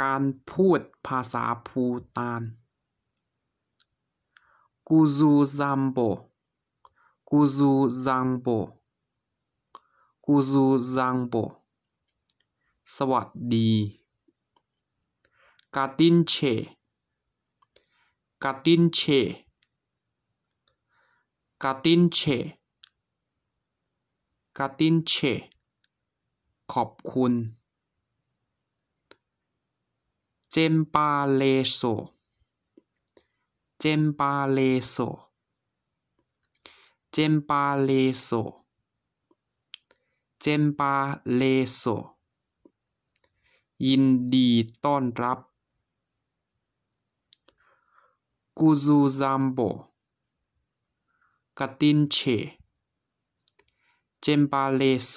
การพูดภาษาพูตาน กูซูซัมโบ กูซูซัมโบ กูซูซัมโบ สวัสดี กาตินเชกาตินเชกาตินเชกาตินเชขอบคุณจมปาเลโซเจมปาเลโซเจมปาเลโซเจมปาเลโซ ยินดีต้อนรับ กูซูซัมโบกตินเชเจมปาเลโซ